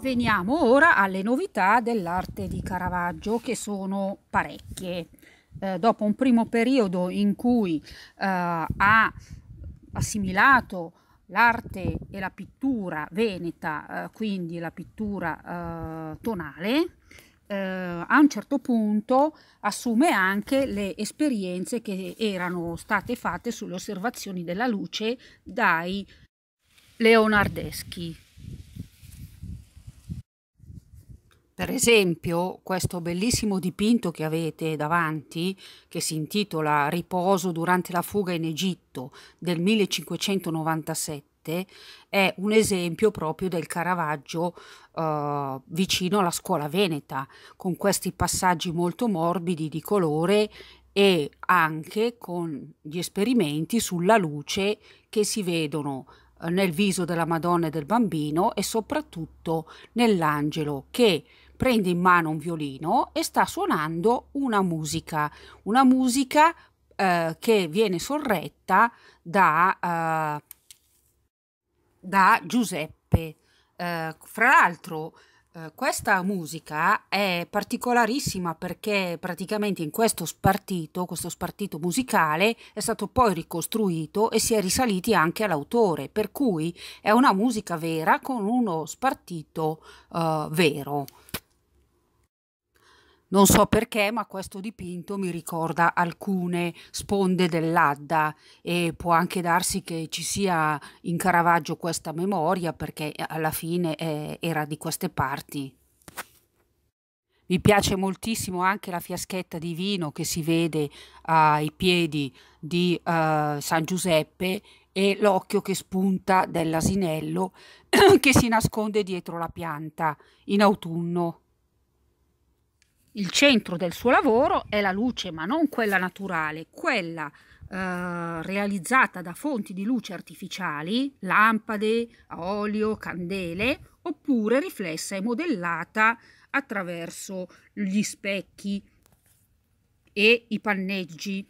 Veniamo ora alle novità dell'arte di Caravaggio che sono parecchie. Eh, dopo un primo periodo in cui eh, ha assimilato l'arte e la pittura veneta, eh, quindi la pittura eh, tonale, eh, a un certo punto assume anche le esperienze che erano state fatte sulle osservazioni della luce dai leonardeschi Per esempio, questo bellissimo dipinto che avete davanti, che si intitola Riposo durante la fuga in Egitto del 1597, è un esempio proprio del Caravaggio eh, vicino alla scuola veneta, con questi passaggi molto morbidi di colore e anche con gli esperimenti sulla luce che si vedono eh, nel viso della Madonna e del bambino e soprattutto nell'angelo che prende in mano un violino e sta suonando una musica, una musica eh, che viene sorretta da, eh, da Giuseppe. Eh, fra l'altro, eh, questa musica è particolarissima perché praticamente in questo spartito, questo spartito musicale è stato poi ricostruito e si è risaliti anche all'autore, per cui è una musica vera con uno spartito uh, vero. Non so perché, ma questo dipinto mi ricorda alcune sponde dell'Adda e può anche darsi che ci sia in Caravaggio questa memoria perché alla fine eh, era di queste parti. Mi piace moltissimo anche la fiaschetta di vino che si vede ai piedi di uh, San Giuseppe e l'occhio che spunta dell'asinello che si nasconde dietro la pianta in autunno il centro del suo lavoro è la luce, ma non quella naturale, quella eh, realizzata da fonti di luce artificiali, lampade, olio, candele, oppure riflessa e modellata attraverso gli specchi e i panneggi.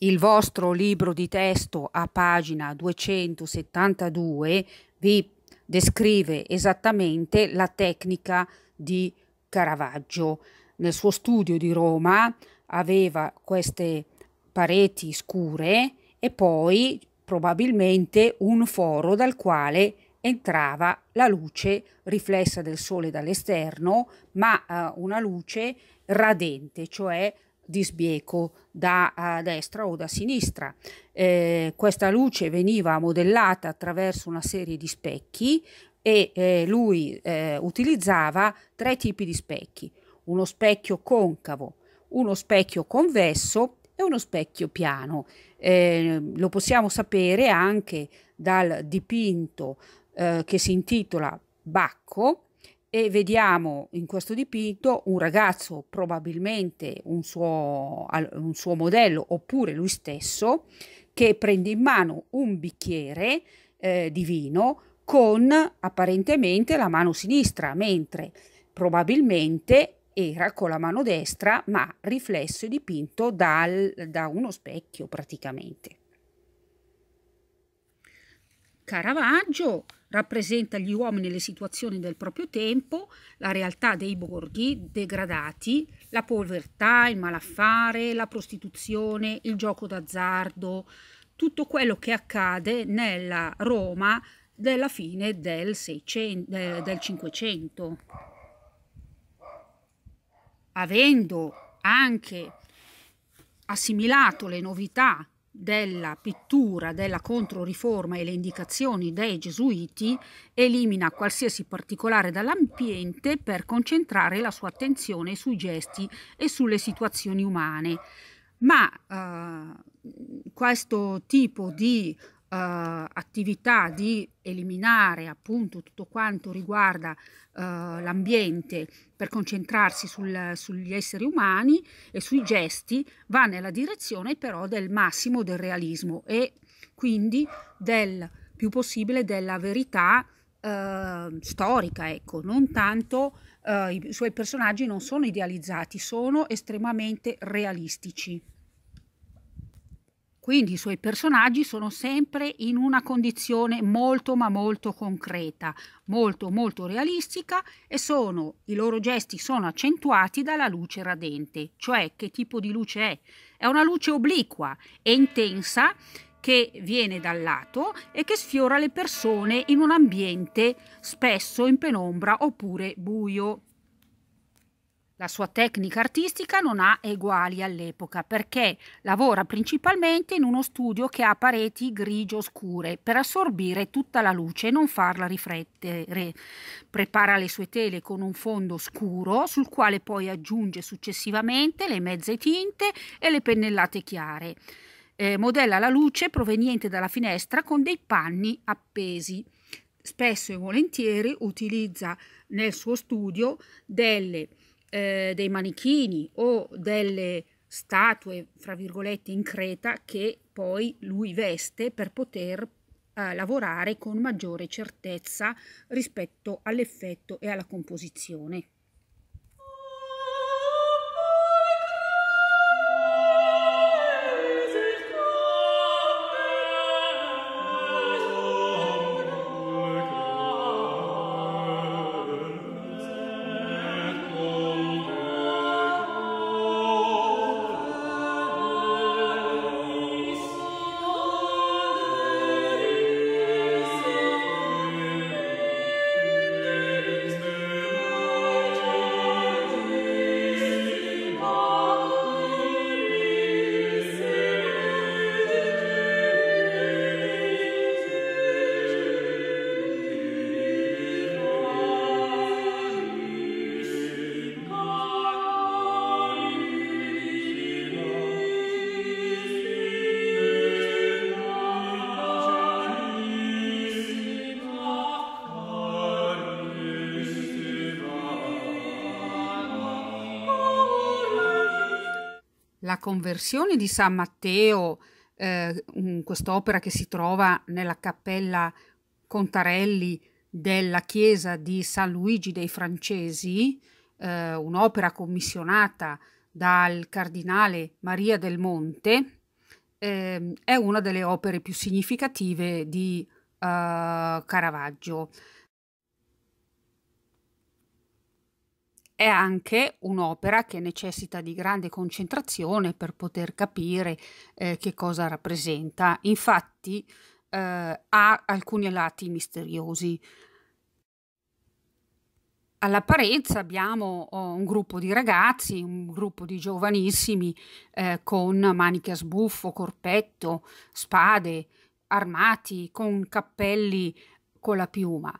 Il vostro libro di testo a pagina 272 vi descrive esattamente la tecnica di Caravaggio. Nel suo studio di Roma aveva queste pareti scure e poi probabilmente un foro dal quale entrava la luce riflessa del sole dall'esterno, ma eh, una luce radente, cioè di sbieco da destra o da sinistra. Eh, questa luce veniva modellata attraverso una serie di specchi e eh, lui eh, utilizzava tre tipi di specchi, uno specchio concavo, uno specchio convesso e uno specchio piano. Eh, lo possiamo sapere anche dal dipinto eh, che si intitola Bacco, e vediamo in questo dipinto un ragazzo, probabilmente un suo, un suo modello oppure lui stesso, che prende in mano un bicchiere eh, di vino con apparentemente la mano sinistra, mentre probabilmente era con la mano destra, ma riflesso e dipinto dal, da uno specchio praticamente. Caravaggio rappresenta gli uomini e le situazioni del proprio tempo, la realtà dei borghi degradati, la povertà, il malaffare, la prostituzione, il gioco d'azzardo, tutto quello che accade nella Roma della fine del, 600, del, del 500. Avendo anche assimilato le novità della pittura della Controriforma e le indicazioni dei Gesuiti elimina qualsiasi particolare dall'ambiente per concentrare la sua attenzione sui gesti e sulle situazioni umane. Ma eh, questo tipo di eh, attività di eliminare appunto tutto quanto riguarda eh, l'ambiente per concentrarsi sul, sugli esseri umani e sui gesti va nella direzione però del massimo del realismo e quindi del più possibile della verità Uh, storica, ecco, non tanto uh, i suoi personaggi non sono idealizzati, sono estremamente realistici. Quindi i suoi personaggi sono sempre in una condizione molto ma molto concreta, molto molto realistica e sono, i loro gesti sono accentuati dalla luce radente, cioè che tipo di luce è? È una luce obliqua e intensa che viene dal lato e che sfiora le persone in un ambiente spesso in penombra oppure buio. La sua tecnica artistica non ha eguali all'epoca perché lavora principalmente in uno studio che ha pareti grigio scure per assorbire tutta la luce e non farla riflettere. Prepara le sue tele con un fondo scuro sul quale poi aggiunge successivamente le mezze tinte e le pennellate chiare. Eh, modella la luce proveniente dalla finestra con dei panni appesi spesso e volentieri utilizza nel suo studio delle eh, dei manichini o delle statue, fra virgolette, in Creta che poi lui veste per poter eh, lavorare con maggiore certezza rispetto all'effetto e alla composizione. la conversione di San Matteo, eh, quest'opera che si trova nella cappella Contarelli della chiesa di San Luigi dei Francesi, eh, un'opera commissionata dal cardinale Maria del Monte, eh, è una delle opere più significative di eh, Caravaggio. è anche un'opera che necessita di grande concentrazione per poter capire eh, che cosa rappresenta. Infatti eh, ha alcuni lati misteriosi. All'apparenza abbiamo oh, un gruppo di ragazzi, un gruppo di giovanissimi eh, con maniche a sbuffo, corpetto, spade, armati, con cappelli con la piuma,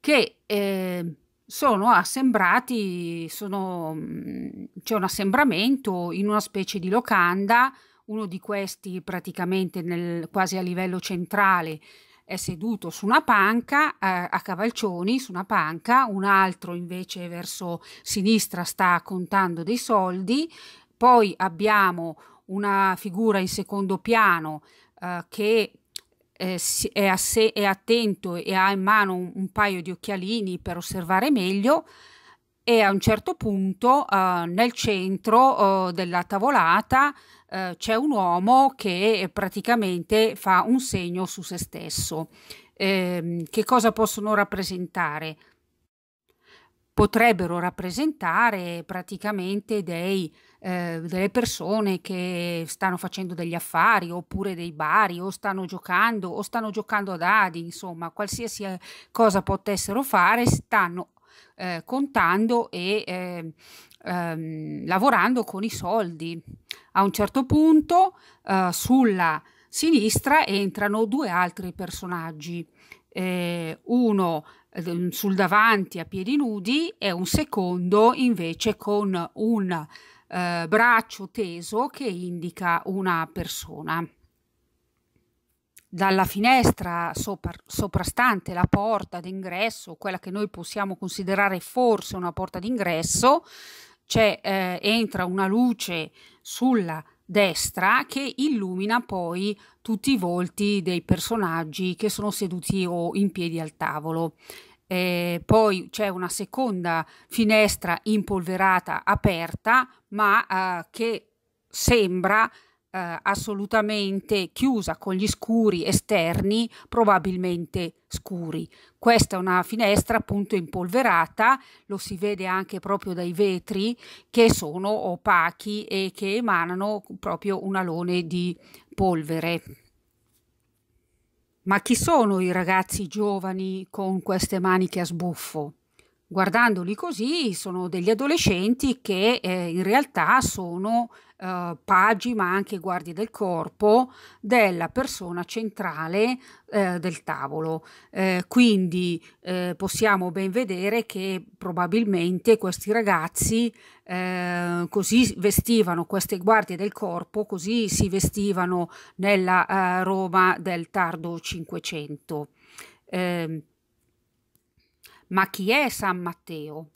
che eh, sono assembrati, sono, mhmm, c'è un assembramento in una specie di locanda, uno di questi praticamente nel, quasi a livello centrale è seduto su una panca eh, a cavalcioni, su una panca, un altro invece verso sinistra sta contando dei soldi, poi abbiamo una figura in secondo piano eh, che eh, è, a sé, è attento e ha in mano un, un, paio di occhialini per osservare meglio e a un certo punto eh, nel centro eh, della tavolata eh, c'è un uomo che praticamente fa un segno su se stesso. Ehm, che cosa possono rappresentare? potrebbero rappresentare praticamente dei, eh, delle persone che stanno facendo degli affari oppure dei bari o stanno giocando o stanno giocando ad Adi, insomma, qualsiasi eh, cosa potessero fare, stanno eh, contando e eh, ehm, lavorando con i soldi. A un certo punto eh, sulla sinistra entrano due altri personaggi. Eh, uno eh, mm, sul davanti a piedi nudi e un secondo invece con un eh, braccio teso che indica una persona. Dalla finestra sopra, soprastante la porta d'ingresso, quella che noi possiamo considerare forse una porta d'ingresso, c'è, eh, entra una luce sulla destra che illumina poi tutti i volti dei personaggi che sono seduti o in piedi al tavolo. Eh, poi c'è una seconda finestra impolverata aperta, ma eh, che sembra eh, assolutamente chiusa con gli scuri esterni, probabilmente scuri. Questa è una finestra appunto impolverata, lo si vede anche proprio dai vetri che sono opachi e che emanano proprio un alone di polvere. Ma chi sono i ragazzi giovani con queste maniche a sbuffo? Guardandoli così sono degli adolescenti che eh, in realtà sono eh, pagi ma anche guardie del corpo della persona centrale eh, del tavolo. Eh, quindi eh, possiamo ben vedere che probabilmente questi ragazzi eh, così vestivano queste guardie del corpo, così si vestivano nella eh, Roma del tardo Cinquecento. Ehm, ma chi è San Matteo?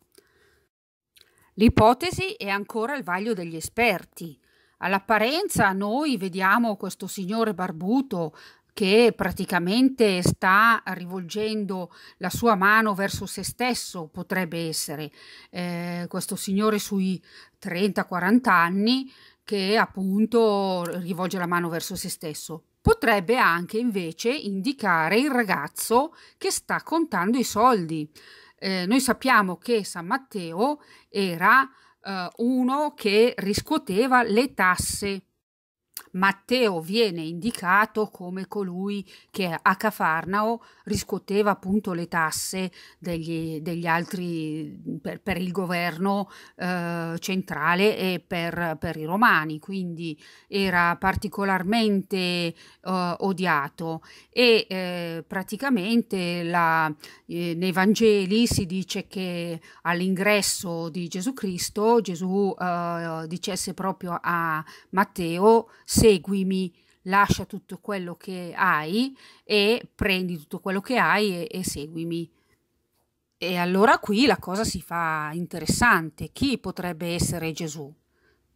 L'ipotesi è ancora il vaglio degli esperti. All'apparenza noi vediamo questo signore barbuto che praticamente sta rivolgendo la sua mano verso se stesso, potrebbe essere eh, questo signore sui 30-40 anni che appunto rivolge la mano verso se stesso. Potrebbe anche invece indicare il ragazzo che sta contando i soldi eh, noi sappiamo che San Matteo era eh, uno che riscuoteva le tasse Matteo viene indicato come colui che a Cafarnao riscuoteva appunto le tasse degli, degli altri per, per, il governo eh, centrale e per, per, i romani, quindi era particolarmente eh, odiato e eh, praticamente la, eh, nei Vangeli si dice che all'ingresso di Gesù Cristo Gesù eh, dicesse proprio a Matteo se seguimi, lascia tutto quello che hai e prendi tutto quello che hai e, e seguimi. E allora qui la cosa si fa interessante. Chi potrebbe essere Gesù?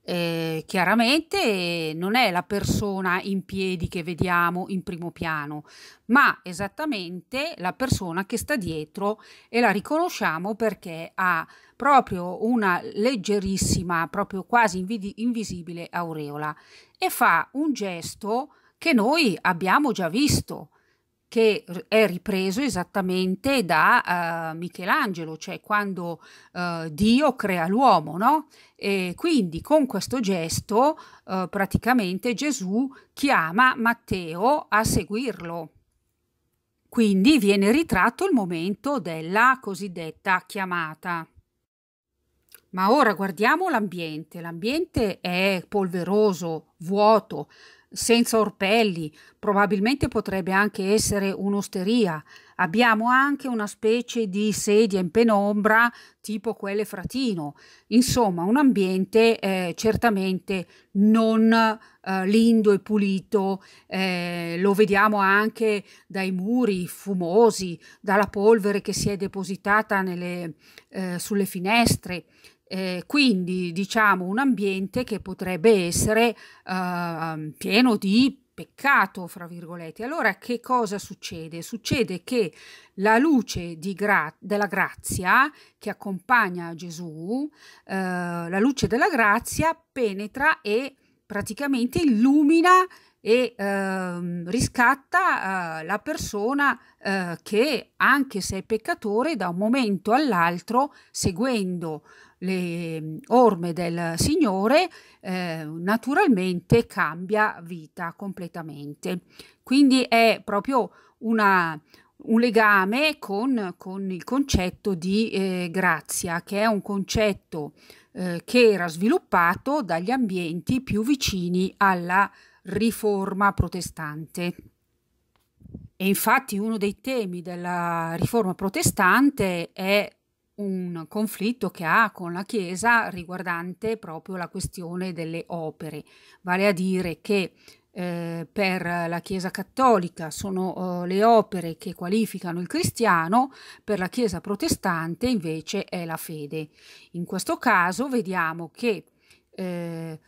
Eh, chiaramente non è la persona in piedi che vediamo in primo piano, ma esattamente la persona che sta dietro e la riconosciamo perché ha proprio una leggerissima, proprio quasi invisibile aureola e fa un gesto che noi abbiamo già visto, che è ripreso esattamente da uh, Michelangelo, cioè quando uh, Dio crea l'uomo, no? E quindi con questo gesto uh, praticamente Gesù chiama Matteo a seguirlo. Quindi viene ritratto il momento della cosiddetta chiamata. Ma ora guardiamo l'ambiente. L'ambiente è polveroso, vuoto, senza orpelli, probabilmente potrebbe anche essere un'osteria. Abbiamo anche una specie di sedia in penombra, tipo quelle fratino. Insomma, un ambiente eh, certamente non eh, lindo e pulito. Eh, lo vediamo anche dai muri fumosi, dalla polvere che si è depositata nelle, eh, sulle finestre. Eh, quindi diciamo un ambiente che potrebbe essere eh, pieno di peccato, fra virgolette. Allora che cosa succede? Succede che la luce gra- della grazia che accompagna Gesù, eh, la luce della grazia penetra e praticamente illumina e ehm, riscatta eh, la persona eh, che, anche se è peccatore, da un momento all'altro, seguendo le orme del Signore, eh, naturalmente cambia vita completamente. Quindi è proprio una, un legame con, con, il concetto di eh, grazia, che è un concetto eh, che era sviluppato dagli ambienti più vicini alla riforma protestante. E infatti uno dei temi della riforma protestante è un conflitto che ha con la Chiesa riguardante proprio la questione delle opere, vale a dire che eh, per la Chiesa cattolica sono eh, le opere che qualificano il cristiano, per la Chiesa protestante invece è la fede. In questo caso vediamo che eh,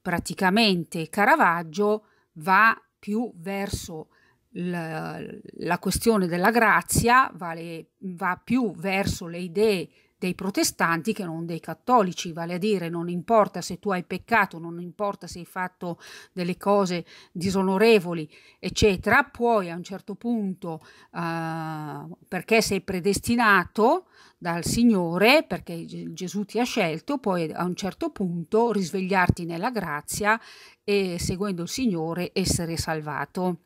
praticamente Caravaggio va più verso la, la questione della grazia vale, va più verso le idee dei protestanti che non dei cattolici, vale a dire non importa se tu hai peccato, non importa se hai fatto delle cose disonorevoli, eccetera, puoi a un certo punto, eh, perché sei predestinato dal Signore, perché Gesù ti ha scelto, puoi a un certo punto risvegliarti nella grazia e seguendo il Signore essere salvato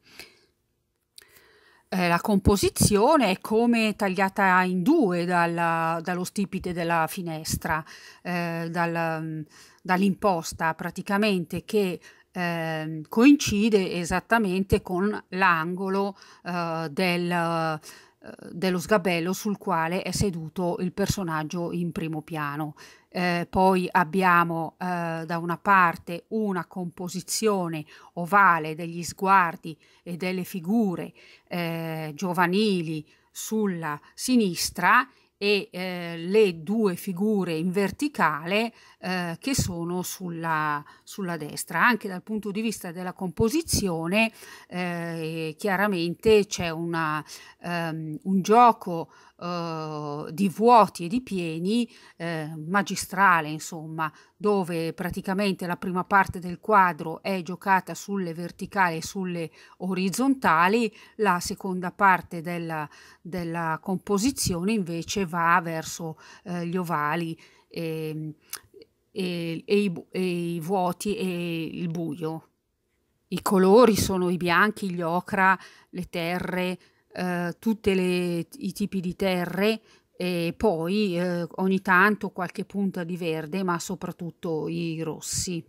eh, la composizione è come tagliata in due dalla, dallo stipite della finestra, eh, dal, dall'imposta praticamente che eh, coincide esattamente con l'angolo eh, del eh, dello sgabello sul quale è seduto il personaggio in primo piano. Eh, poi abbiamo eh, da una parte una composizione ovale degli sguardi e delle figure eh, giovanili sulla sinistra e eh, le due figure in verticale eh, che sono sulla, sulla, destra. Anche dal punto di vista della composizione, eh, chiaramente c'è una, um, un gioco Uhm, di vuoti e di pieni eh, magistrale, insomma, dove praticamente la prima parte del quadro è giocata sulle verticali e sulle orizzontali, la seconda parte della, della composizione invece va verso eh, gli ovali. E, ehm, e, e, i, e, i, vuoti e il buio. I colori sono i bianchi, gli ocra, le terre, eh, tutti i tipi di terre e poi eh, ogni tanto qualche punta di verde, ma soprattutto i rossi.